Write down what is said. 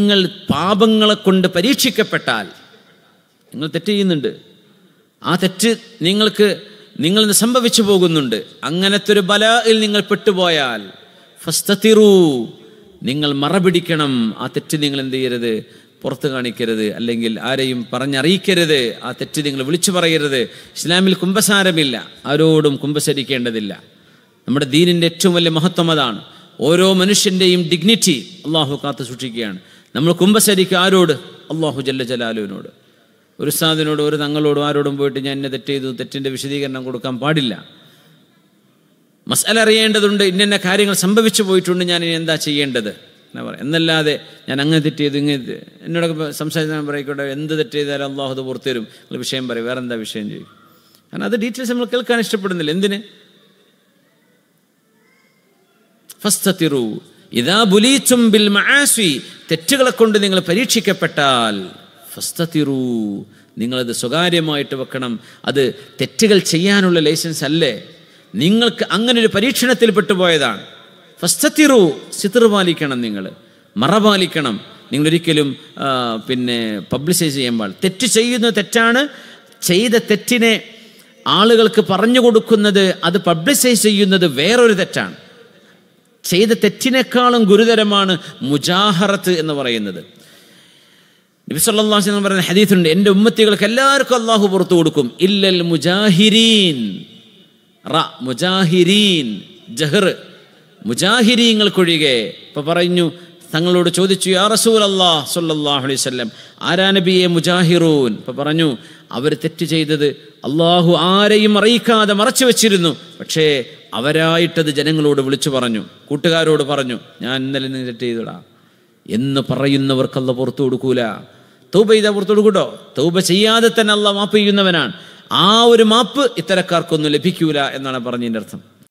നിങ്ങൾ പാപങ്ങളെ കൊണ്ട് പരീക്ഷിക്കപ്പെട്ടാൽ നിങ്ങൾ തെറ്റ് ചെയ്യുന്നുണ്ട് ആ തെറ്റ് നിങ്ങൾക്ക് നിങ്ങൾ സംഭവിച്ചു പോകുന്നുണ്ട് അങ്ങനത്തെ ഒരു ബലയിൽ നിങ്ങൾ പെട്ടുപോയാൽ ഫസ്തത്തിറൂ നിങ്ങൾ മറപിടിക്കണം ആ തെറ്റ് നിങ്ങൾ എന്ത് ചെയ്യരുത് പുറത്ത് കാണിക്കരുത് അല്ലെങ്കിൽ ആരെയും പറഞ്ഞറിയിക്കരുത് ആ തെറ്റ് നിങ്ങൾ വിളിച്ചു പറയരുത് ഇസ്ലാമിൽ കുംഭസാരമില്ല ആരോടും കുംഭസരിക്കേണ്ടതില്ല നമ്മുടെ ദീനിൻ്റെ ഏറ്റവും വലിയ മഹത്വം അതാണ് ഓരോ മനുഷ്യൻ്റെയും ഡിഗ്നിറ്റി അള്ളാഹു കാത്തു സൂക്ഷിക്കുകയാണ് നമ്മൾ കുമ്പശരിക്ക് ആരോട് അള്ളാഹു ജല്ല ജലാലുവിനോട് ഒരു സാദിനോട് ഒരു തങ്ങളോടും ആരോടും പോയിട്ട് ഞാൻ എന്നെ തെറ്റ് ചെയ്തു തെറ്റിൻ്റെ വിശദീകരണം കൊടുക്കാൻ പാടില്ല മസാല അറിയേണ്ടതുണ്ട് ഇന്ന കാര്യങ്ങൾ സംഭവിച്ചു പോയിട്ടുണ്ട് ഞാൻ ഇനി എന്താ ചെയ്യേണ്ടത് എന്നാ പറയാം എന്നല്ലാതെ ഞാൻ അങ്ങനെ തെറ്റ് ചെയ്തു ഇങ്ങനെ എന്നോടൊക്കെ സംസാരിച്ചാൽ പറയിക്കോട്ടെ എന്ത് തെറ്റ് ചെയ്താലും അള്ളാഹു അത് പുറത്തു തരും നിങ്ങൾ വിഷയം പറയും വേറെ എന്താ വിഷയം ചെയ്യും കാരണം അത് ഡീറ്റെയിൽസ് നമ്മൾ കേൾക്കാൻ ഇഷ്ടപ്പെടുന്നില്ല എന്തിന് ഫസ്തത്തിറൂ ഇതാ ബുലീച്ചും ബിൽ മഹാസി തെറ്റുകളെ കൊണ്ട് നിങ്ങൾ പരീക്ഷിക്കപ്പെട്ടാൽ ഫസ്തതിറു നിങ്ങളത് സ്വകാര്യമായിട്ട് വെക്കണം അത് തെറ്റുകൾ ചെയ്യാനുള്ള ലൈസൻസ് അല്ലേ നിങ്ങൾക്ക് അങ്ങനെ ഒരു പരീക്ഷണത്തിൽ പെട്ടുപോയതാണ് ഫസ്തത്തിറു സിത്തർ പാലിക്കണം നിങ്ങൾ മറ പാലിക്കണം നിങ്ങളൊരിക്കലും പിന്നെ പബ്ലിസൈസ് ചെയ്യുമ്പോൾ തെറ്റ് ചെയ്യുന്ന തെറ്റാണ് ചെയ്ത തെറ്റിനെ ആളുകൾക്ക് പറഞ്ഞു കൊടുക്കുന്നത് അത് പബ്ലിസൈസ് ചെയ്യുന്നത് വേറൊരു തെറ്റാണ് ചെയ്ത തെറ്റിനേക്കാളും ഗുരുതരമാണ് മുജാഹറത്ത് എന്ന് പറയുന്നത് നബി സല്ലല്ലാഹു അലൈഹി പറയുന്ന ഹദീഫുണ്ട് എൻ്റെ ഉമ്മത്തികൾക്ക് എല്ലാവർക്കും അള്ളാഹു പുറത്തു കൊടുക്കും ഇല്ലൽ മുജാഹിരീൻ റ മുജാഹിരീൻ ജഹർ മുജാഹിരീങ്ങൾക്കൊഴികെ ഇപ്പൊ പറഞ്ഞു തങ്ങളോട് ചോദിച്ചു യാ റസൂൽ അല്ലാ സുല്ലാഹു അലൈഹി സ്വല്ലം ആരാ നബിയെ മുജാഹിറൂൻ ഇപ്പൊ പറഞ്ഞു അവർ തെറ്റ് ചെയ്തത് അള്ളാഹു ആരെയും അറിയിക്കാതെ മറച്ചു വെച്ചിരുന്നു പക്ഷേ അവരായിട്ടത് ജനങ്ങളോട് വിളിച്ചു പറഞ്ഞു കൂട്ടുകാരോട് പറഞ്ഞു ഞാൻ ഇന്നലെ നിന്ന് തെറ്റ് ചെയ്തിടാ എന്ന് പറയുന്നവർക്കല്ല പുറത്തു കൊടുക്കൂല തൗബ ചെയ്താൽ പുറത്തു കൊടുക്കൂട്ടോ തൗബ ചെയ്യാതെ തന്നെ അല്ല മാപ്പ് ചെയ്യുന്നവനാണ് ആ ഒരു മാപ്പ് ഇത്തരക്കാർക്കൊന്നും ലഭിക്കൂല എന്നാണ് പറഞ്ഞതിൻ്റെ അർത്ഥം